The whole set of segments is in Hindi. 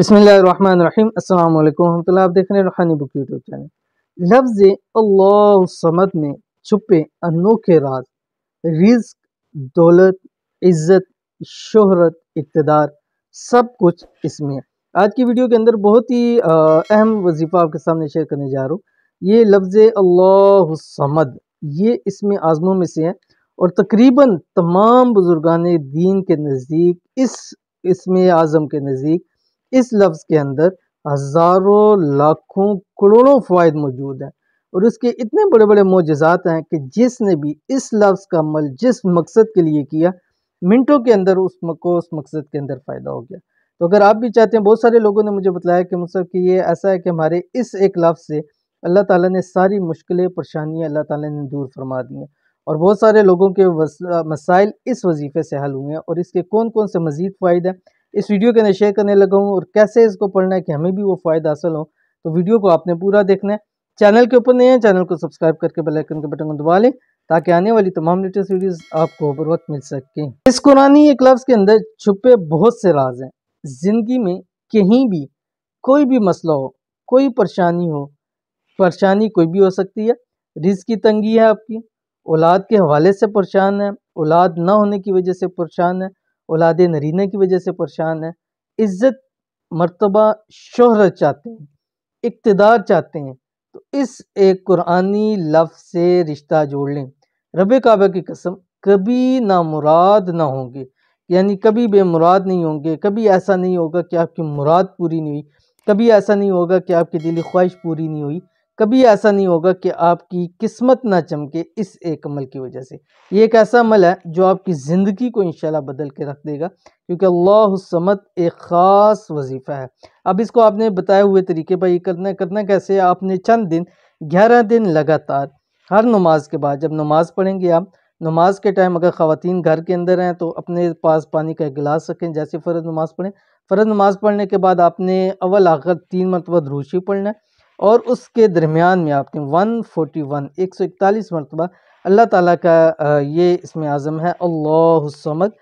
बसमीम अल्लाम वरहमल आप देख रहे हैं रूहानी बुक यूट्यूब चैनल लफ्ज़ अल्लाहमद में छुपे अनोखे राज रिज्क दौलत इज़्ज़त शोहरत इकतदार सब कुछ इसमें है आज की वीडियो के अंदर बहुत ही अहम वजीफ़ा आपके सामने शेयर करने जा रहा हूँ ये लफ्ज़ अल्लाहमद ये इसमें आज़मों में से है और तकरीबन तमाम बुजुर्गान दीन के नज़दीक इस इसमें आज़म के नज़दीक इस लफ्ज़ के अंदर हज़ारों लाखों करोड़ों फ़वाद मौजूद हैं और इसके इतने बड़े बड़े मोजात हैं कि जिसने भी इस लफ्ज़ का अमल जिस मकसद के लिए किया मिनटों के अंदर उस को उस मकसद के अंदर फ़ायदा हो गया तो अगर आप भी चाहते हैं बहुत सारे लोगों ने मुझे बताया कि मुझसे कि ये ऐसा है कि हमारे इस एक लफ्ज़ से अल्लाह ताला ने सारी मुश्किलें परेशानियाँ अल्लाह ताला ने दूर फरमा दी हैं और बहुत सारे लोगों के मसाइल इस वजीफ़े से हल हुए हैं और इसके कौन कौन से मज़ीद फ़ायदे हैं इस वीडियो के अंदर शेयर करने लगा हूँ और कैसे इसको पढ़ना है कि हमें भी वो फ़ायदा हासिल हो तो वीडियो को आपने पूरा देखना है चैनल के ऊपर नहीं है चैनल को सब्सक्राइब करके बेल आइकन के बटन को दबा लें ताकि आने वाली तमाम लेटेस्ट वीडियोस आपको बर वक्त मिल सकें इस कुरानी एक लफ्ज़ के अंदर छुपे बहुत से राज हैं ज़िंदगी में कहीं भी कोई भी मसला हो कोई परेशानी हो परेशानी कोई भी हो सकती है रिज की तंगी है आपकी औलाद के हवाले से परेशान है औलाद ना होने की वजह से परेशान है औलाद नरीना की वजह से परेशान है इज़्ज़त मरतबा शहरत चाहते हैं इकतदार चाहते हैं तो इस एक कुरानी लफ्ज़ से रिश्ता जोड़ लें रब काबा की कसम कभी ना मुराद ना होंगे यानी कभी बेमुराद नहीं होंगे कभी ऐसा नहीं होगा कि आपकी मुराद पूरी नहीं हुई कभी ऐसा नहीं होगा कि आपकी दिली ख्वाहिश पूरी नहीं हुई कभी ऐसा नहीं होगा कि आपकी किस्मत ना चमके इस एक अमल की वजह से ये एक ऐसा अमल है जो आपकी ज़िंदगी को इंशाल्लाह बदल के रख देगा क्योंकि अल्लाह समत एक ख़ास वजीफ़ा है अब इसको आपने बताए हुए तरीके पर ये करना करना कैसे आपने चंद दिन ग्यारह दिन लगातार हर नमाज के बाद जब नमाज पढ़ेंगे आप नमाज के टाइम अगर ख़वान घर के अंदर हैं तो अपने पास पानी का गिलास रखें जैसे फ़र्ज नमाज पढ़ें फ़र्ज नमाज पढ़ने के बाद आपने अवल आखिर तीन मरतबा रूशी पढ़ना है और उसके दरमियान में आपने 141 इकतालीस मरतबा अल्लाह ताला का ये इसमें आज़म है अल्लाहमद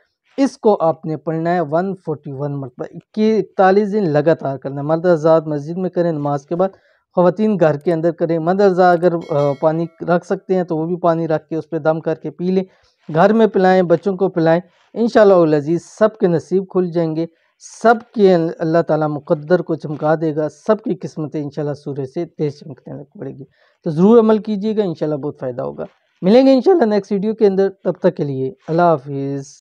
इसको आपने पढ़ना है 141 मरतबा इक्कीस दिन लगातार करना है मर्द आज़ाद मस्जिद में करें नमाज के बाद ख़वान घर के अंदर करें मर्द आज़ाद अगर पानी रख सकते हैं तो वो भी पानी रख के उस पर दम करके पी लें घर में पिलाएं बच्चों को पिलाएं इन शजीज़ सब के नसीब खुल जाएंगे सब के अल्लाह ताला मुकद्दर को चमका देगा सब की किस्मतें इंशाल्लाह सूर्य से तेज़ चमकने लग पड़ेगी तो ज़रूर अमल कीजिएगा इंशाल्लाह बहुत फ़ायदा होगा मिलेंगे इंशाल्लाह नेक्स्ट वीडियो के अंदर तब तक के लिए अल्लाह हाफिज़